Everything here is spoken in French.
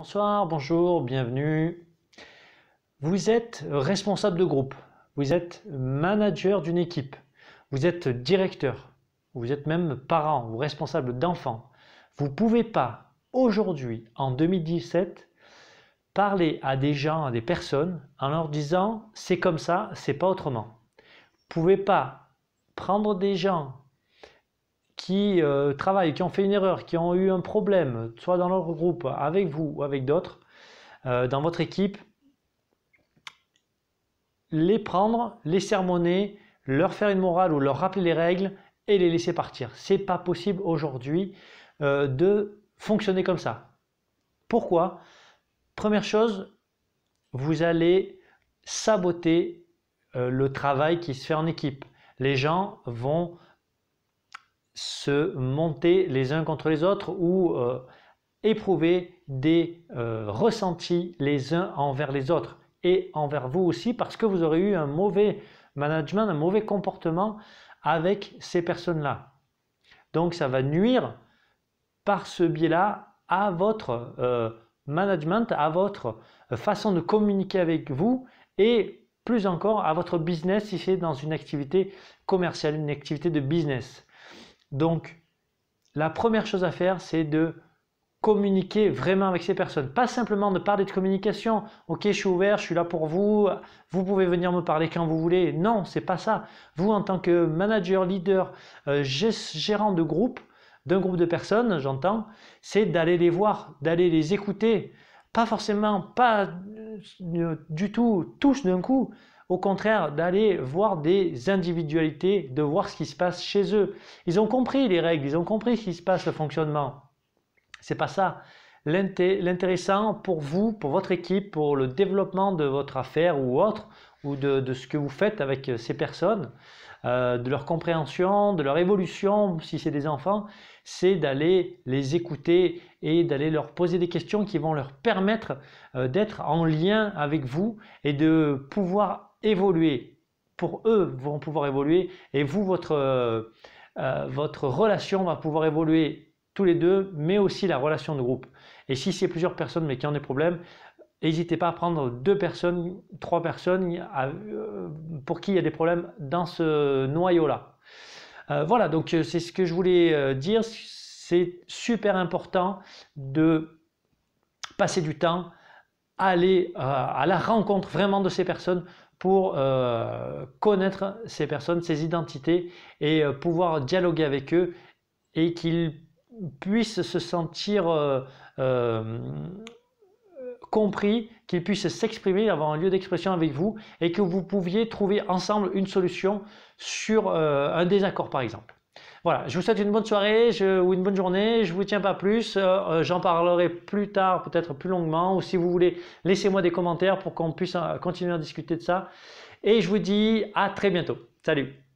Bonsoir, bonjour, bienvenue. Vous êtes responsable de groupe, vous êtes manager d'une équipe, vous êtes directeur, vous êtes même parent ou responsable d'enfants. Vous ne pouvez pas, aujourd'hui, en 2017, parler à des gens, à des personnes, en leur disant c'est comme ça, c'est pas autrement. Vous ne pouvez pas prendre des gens qui euh, travaillent, qui ont fait une erreur, qui ont eu un problème, soit dans leur groupe, avec vous ou avec d'autres, euh, dans votre équipe, les prendre, les sermonner, leur faire une morale ou leur rappeler les règles et les laisser partir. C'est pas possible aujourd'hui euh, de fonctionner comme ça. Pourquoi Première chose, vous allez saboter le travail qui se fait en équipe. Les gens vont se monter les uns contre les autres ou euh, éprouver des euh, ressentis les uns envers les autres et envers vous aussi parce que vous aurez eu un mauvais management, un mauvais comportement avec ces personnes-là. Donc ça va nuire par ce biais-là à votre euh, management, à votre façon de communiquer avec vous et plus encore à votre business si c'est dans une activité commerciale, une activité de business. Donc, la première chose à faire, c'est de communiquer vraiment avec ces personnes. Pas simplement de parler de communication. Ok, je suis ouvert, je suis là pour vous, vous pouvez venir me parler quand vous voulez. Non, c'est pas ça. Vous, en tant que manager, leader, euh, gérant de groupe, d'un groupe de personnes, j'entends, c'est d'aller les voir, d'aller les écouter. Pas forcément, pas euh, du tout, tous d'un coup, au contraire, d'aller voir des individualités, de voir ce qui se passe chez eux. Ils ont compris les règles, ils ont compris ce qui se passe, le fonctionnement. C'est pas ça. L'intéressant pour vous, pour votre équipe, pour le développement de votre affaire ou autre, ou de ce que vous faites avec euh, ces personnes, euh, de leur compréhension, de leur évolution, si c'est des enfants, c'est d'aller les écouter et d'aller leur poser des questions qui vont leur permettre euh, d'être en lien avec vous et de pouvoir évoluer. Pour eux, vont pouvoir évoluer et vous, votre, euh, votre relation va pouvoir évoluer tous les deux, mais aussi la relation de groupe. Et si c'est plusieurs personnes mais qui ont des problèmes, N'hésitez pas à prendre deux personnes, trois personnes euh, pour qui il y a des problèmes dans ce noyau-là. Euh, voilà, donc euh, c'est ce que je voulais dire. C'est super important de passer du temps à aller à la rencontre vraiment de ces personnes pour connaître ces personnes, ces identités et pouvoir dialoguer avec eux et qu'ils puissent se sentir compris, qu'il puisse s'exprimer, avoir un lieu d'expression avec vous et que vous pouviez trouver ensemble une solution sur euh, un désaccord par exemple. Voilà, je vous souhaite une bonne soirée ou une bonne journée. Je ne vous tiens pas plus. Euh, euh, j'en parlerai plus tard, peut-être plus longuement. Ou si vous voulez, laissez-moi des commentaires pour qu'on puisse continuer à discuter de ça. Et je vous dis à très bientôt. Salut